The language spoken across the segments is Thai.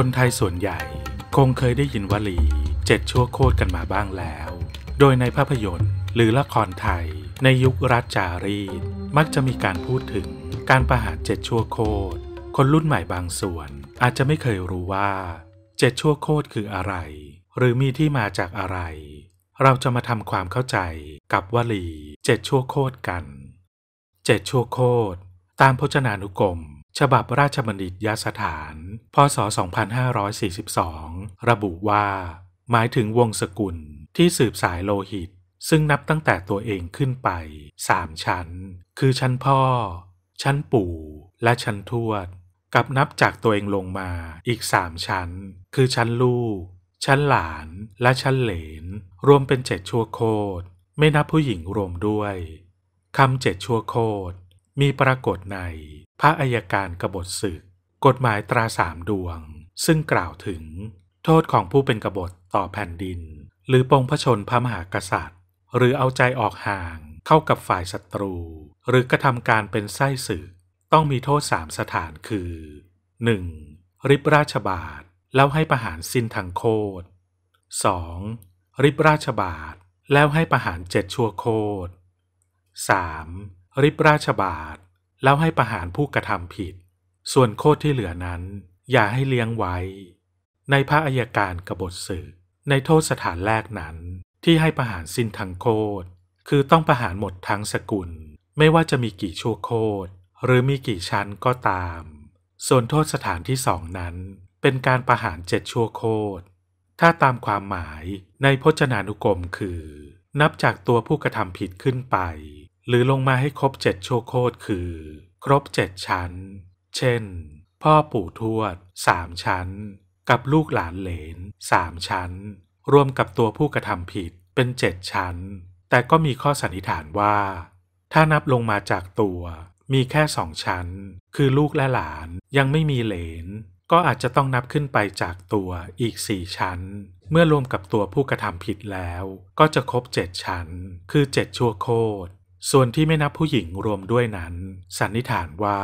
คนไทยส่วนใหญ่คงเคยได้ยินวลีเจ็ดชั่วโคตรกันมาบ้างแล้ว โดยในภาพยนตร์หรือละครไทยในยุครัชจารีตมักจะมีการพูดถึงการประหารเจ็ดชั่วโคตรคนรุ่นใหม่บางส่วน อาจจะไม่เคยรู้ว่าเจ็ดชั่วโคตรคืออะไร หรือมีที่มาจากอะไร เราจะมาทำความเข้าใจกับวลีเจ็ดชั่วโคตรกันเจ็ดชั่วโคตรตามพจนานุกรมฉบับราชบัณฑิตยสถาน พศ 2542 ระบุว่า หมายถึงวงสกุลที่สืบสายโลหิต ซึ่งนับตั้งแต่ตัวเองขึ้นไปสามชั้น คือชั้นพ่อ ชั้นปู่และชั้นทวด กับนับจากตัวเองลงมาอีกสามชั้น คือชั้นลูก ชั้นหลานและชั้นเหลน รวมเป็นเจ็ดชั่วโคตรไม่นับผู้หญิงรวมด้วย คำเจ็ดชั่วโคตรมีปรากฏในพระอัยการกรบฏศึก กฎหมายตราสามดวง ซึ่งกล่าวถึง โทษของผู้เป็นกบฏต่อแผ่นดิน หรือปองพชนพระมหากษัตริย์ หรือเอาใจออกห่างเข้ากับฝ่ายศัตรู หรือกระทำการเป็นไส้ศึกต้องมีโทษสามสถานคือ 1. ริบราชบาทแล้วให้ประหารสิ้นทางโคตร 2. ริบราชบาทแล้วให้ประหารเจ็ดชั่วโคตร 3. ริบราชบาทแล้วให้ประหารผู้กระทำผิด ส่วนโคตรที่เหลือนั้นอย่าให้เลี้ยงไว้ ในพระอัยการกบฏื่อ ในโทษสถานแรกนั้น ที่ให้ประหารสิ้นทั้งโคตรคือต้องประหารหมดทั้งสกุล ไม่ว่าจะมีกี่ชั่วโคตรหรือมีกี่ชั้นก็ตาม ส่วนโทษสถานที่สองนั้น เป็นการประหารเจ็ดชั่วโคตรถ้าตามความหมายในพจนานุกรมคือ นับจากตัวผู้กระทำผิดขึ้นไปหรือลงมาให้ครบเจ็ดโชโคตคือครบเจ็ดชั้น เช่น พ่อปู่ทวดสามชั้น กับลูกหลานเหลนสามชั้น รวมกับตัวผู้กระทำผิดเป็นเจ็ดชั้น แต่ก็มีข้อสันนิษฐานว่า ถ้านับลงมาจากตัวมีแค่สองชั้น คือลูกและหลาน ยังไม่มีเหลน ก็อาจจะต้องนับขึ้นไปจากตัวอีกสี่ชั้น เมื่อรวมกับตัวผู้กระทำผิดแล้ว ก็จะครบเจ็ดชั้น คือเจ็ดชั่วโคตรส่วนที่ไม่นับผู้หญิงรวมด้วยนั้น สันนิษฐานว่า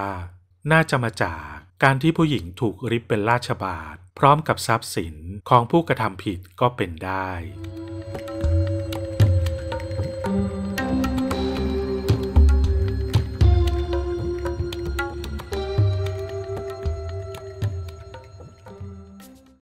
น่าจะมาจากการที่ผู้หญิงถูกริบเป็นราชบาท พร้อมกับทรัพย์สินของผู้กระทำผิดก็เป็นได้